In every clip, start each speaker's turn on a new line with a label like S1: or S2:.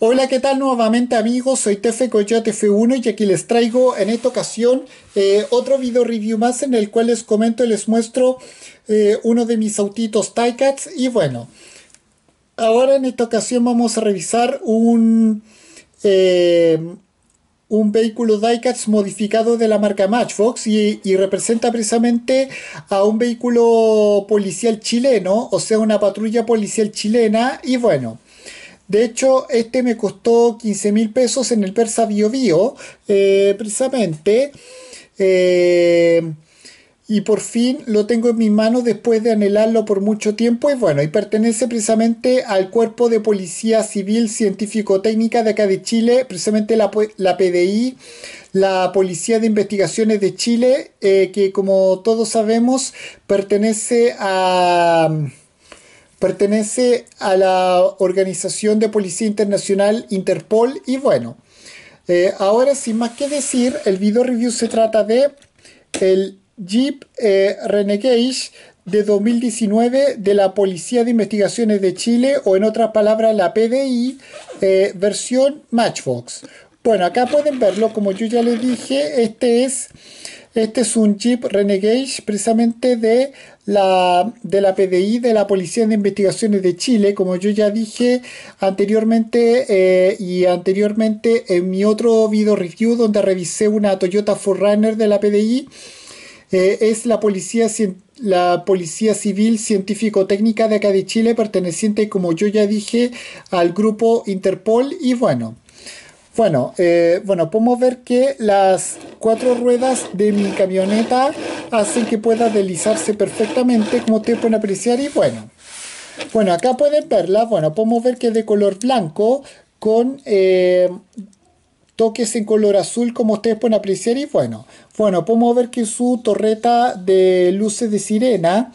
S1: Hola, ¿qué tal nuevamente amigos? Soy Tefe Coyote F1 y aquí les traigo en esta ocasión eh, otro video review más en el cual les comento y les muestro eh, uno de mis autitos Ticats y bueno, ahora en esta ocasión vamos a revisar un, eh, un vehículo diecats modificado de la marca Matchbox y, representa precisamente a un vehículo policial chileno, o sea, una patrulla policial chilena y bueno. De hecho, este me costó 15 mil pesos en el Persa Bio Bio, eh, precisamente. Eh, y por fin lo tengo en mis manos después de anhelarlo por mucho tiempo y bueno, y pertenece precisamente al Cuerpo de Policía Civil Científico-Técnica de acá de Chile, precisamente la, la, PDI, la Policía de Investigaciones de Chile, eh, que como todos sabemos pertenece a pertenece a la Organización de Policía Internacional Interpol y bueno, eh, ahora sin más que decir, el video review se trata de el Jeep eh, Renegade de 2019 de la Policía de Investigaciones de Chile o en otras palabras la PDI eh, versión Matchbox. Bueno, acá pueden verlo, como yo ya les dije, este es, este es un Jeep Renegade precisamente de la, de la PDI, de la Policía de Investigaciones de Chile, como yo ya dije anteriormente eh, y anteriormente en mi otro video review donde revisé una Toyota 4 de la PDI, eh, es la Policía la Policía Civil Científico-Técnica de acá de Chile, perteneciente, como yo ya dije, al grupo Interpol. Y bueno, bueno, eh, bueno, podemos ver que las cuatro ruedas de mi camioneta hacen que pueda deslizarse perfectamente, como ustedes pueden apreciar, y bueno. Bueno, acá pueden verla, bueno, podemos ver que es de color blanco con eh, toques en color azul, como ustedes pueden apreciar, y bueno. Bueno, podemos ver que su torreta de luces de sirena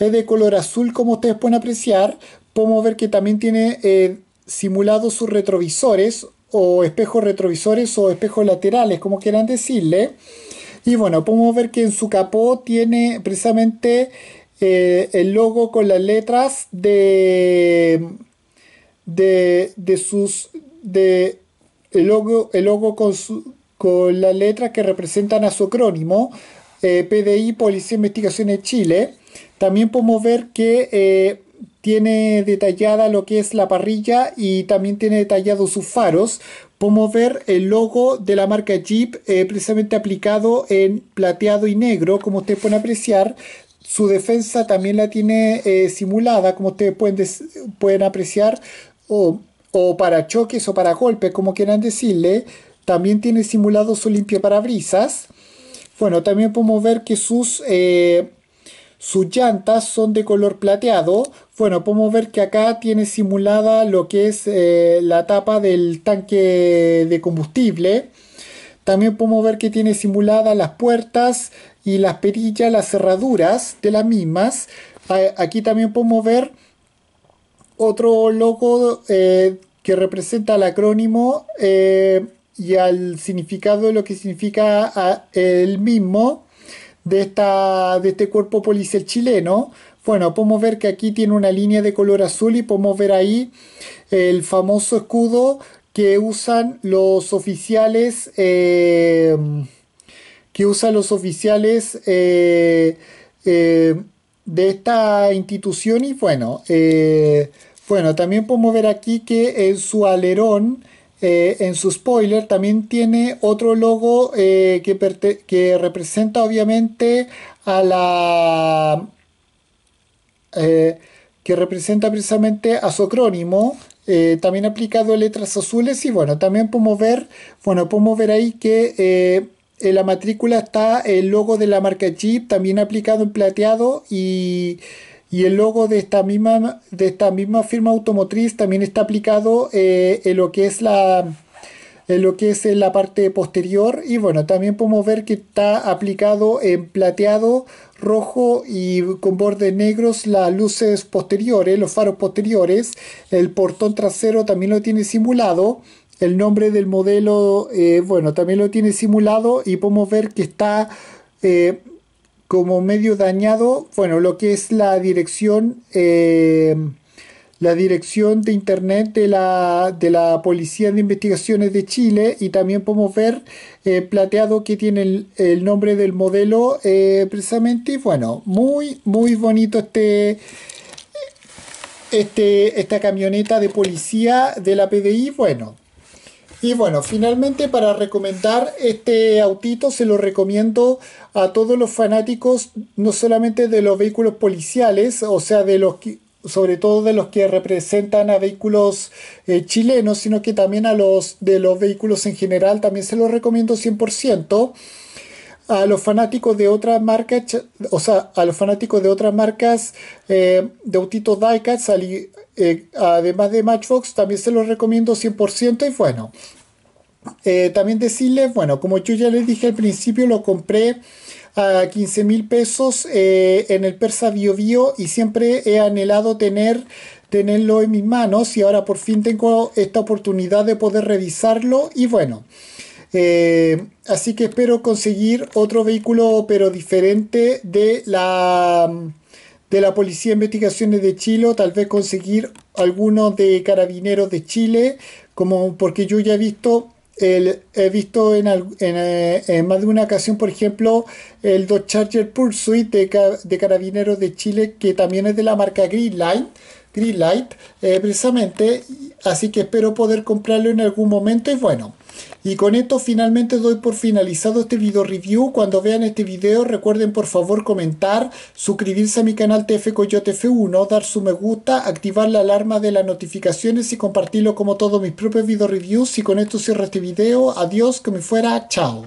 S1: es de color azul, como ustedes pueden apreciar. Podemos ver que también tiene simulados eh, simulado sus retrovisores, o espejos retrovisores o espejos laterales, como quieran decirle. Y bueno, podemos ver que en su capó tiene precisamente eh, el logo con las letras de, de, de sus... De, el logo, el logo con, su, con las letras que representan a su acrónimo, eh, PDI, Policía e de Investigaciones Chile. También podemos ver que eh, tiene detallada lo que es la parrilla y también tiene detallado sus faros. Podemos ver el logo de la marca Jeep eh, precisamente aplicado en plateado y negro, como ustedes pueden apreciar. Su defensa también la tiene eh, simulada, como ustedes pueden, pueden apreciar, o, para choques o para golpes, como quieran decirle. También tiene simulado su para brisas. Bueno, también podemos ver que sus... Eh, sus llantas son de color plateado. Bueno, podemos ver que acá tiene simulada lo que es eh, la tapa del tanque de combustible. También podemos ver que tiene simuladas las puertas y las perillas, las cerraduras de las mismas. Aquí también podemos ver otro logo eh, que representa el acrónimo eh, y al significado de lo que significa ah, el mismo de, esta, de este cuerpo policial chileno. Bueno, podemos ver que aquí tiene una línea de color azul y podemos ver ahí el famoso escudo que usan los oficiales eh, que usan los oficiales eh, eh, de esta institución y bueno bueno también podemos ver aquí que en su alerón eh, en su spoiler también tiene otro logo eh, que, representa obviamente a la... Eh, que representa precisamente a su acrónimo, también aplicado letras azules y bueno, también podemos ver, bueno, podemos ver ahí que en la matrícula está el logo de la marca Jeep, también aplicado en plateado y y el logo de esta misma, de esta misma firma automotriz también está aplicado eh, en lo que es la en lo que es la parte posterior y bueno también podemos ver que está aplicado en plateado rojo y con bordes negros las luces posteriores los faros posteriores el portón trasero también lo tiene simulado el nombre del modelo eh, bueno también lo tiene simulado y podemos ver que está eh, como medio dañado, bueno, lo que es la dirección, eh, la dirección de internet de la, de la Policía de Investigaciones de Chile y también podemos ver eh, plateado que tiene el, nombre del modelo eh, precisamente. Bueno, muy, muy bonito este... Este, esta camioneta de policía de la PDI, bueno, y bueno, finalmente para recomendar este autito se lo recomiendo a todos los fanáticos, no solamente de los vehículos policiales, o sea, de los sobre todo de los que representan a vehículos eh, chilenos, sino que también a los de los vehículos en general, también se los recomiendo 100% a los fanáticos de otras marcas, o sea, a los fanáticos de otras marcas eh, de autitos diecast, eh, además de Matchbox, también se los recomiendo 100% y bueno. Eh, también decirles, bueno, como yo ya les dije al principio, lo compré a 15 mil pesos en el Persa Bio Bio y siempre he anhelado tener tenerlo en mis manos y ahora por fin tengo esta oportunidad de poder revisarlo y bueno. Eh, así que espero conseguir otro vehículo, pero diferente de la, de la Policía de Investigaciones de Chile, tal vez conseguir alguno de Carabineros de Chile, como porque yo ya he visto he visto eh, en, más de una ocasión, por ejemplo, el Dodge Charger Pursuit de, de Carabineros de Chile, que también es de la marca Green eh, precisamente. Así que espero poder comprarlo en algún momento. Y bueno, y con esto finalmente doy por finalizado este video review. Cuando vean este video recuerden por favor comentar, suscribirse a mi canal TF Coyote F1, dar su me gusta, activar la alarma de las notificaciones y compartirlo como todos mis propios video reviews. Y con esto cierro este video. Adiós, que me fuera. Chao.